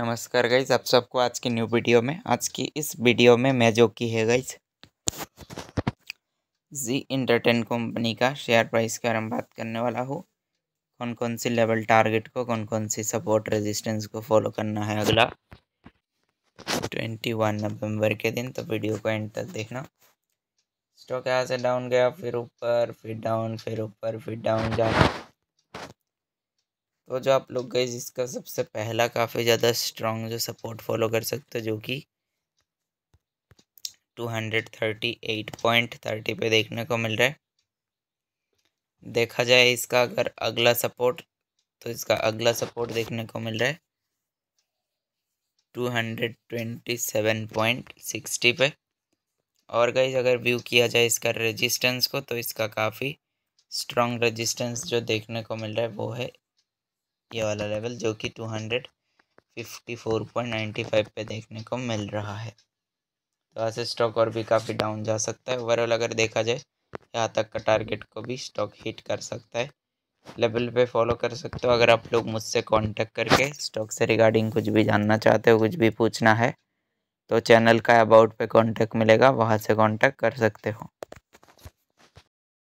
नमस्कार गाइज आप सबको आज की न्यू वीडियो में आज की इस वीडियो में मैं जो की है गाइज जी इंटरटेन कंपनी का शेयर प्राइस के बारे में बात करने वाला हूँ कौन कौन सी लेवल टारगेट को कौन कौन सी सपोर्ट रेजिस्टेंस को फॉलो करना है अगला ट्वेंटी वन नवम्बर के दिन तो वीडियो को एंड तक देखना स्टॉक यहाँ से डाउन गया फिर ऊपर फिर डाउन फिर ऊपर फिर डाउन जाना तो जो आप लोग गए इसका सबसे पहला काफ़ी ज़्यादा स्ट्रॉन्ग जो सपोर्ट फॉलो कर सकते हो जो कि two hundred thirty eight point thirty पे देखने को मिल रहा है देखा जाए इसका अगर अगला सपोर्ट तो इसका अगला सपोर्ट देखने को मिल रहा है two hundred twenty seven point sixty पे और गई अगर व्यू किया जाए इसका रेजिस्टेंस को तो इसका काफ़ी स्ट्रॉन्ग रेजिस्टेंस जो देखने को मिल रहा है वो है ये वाला लेवल जो कि two hundred fifty four point ninety five पे देखने को मिल रहा है तो ऐसे स्टॉक और भी काफ़ी डाउन जा सकता है ओवरऑल अगर देखा जाए यहाँ तक का टारगेट को भी स्टॉक हिट कर सकता है लेवल पे फॉलो कर सकते हो अगर आप लोग मुझसे कांटेक्ट करके स्टॉक से रिगार्डिंग कुछ भी जानना चाहते हो कुछ भी पूछना है तो चैनल का अबाउट पे कांटेक्ट मिलेगा वहाँ से कांटेक्ट कर सकते हो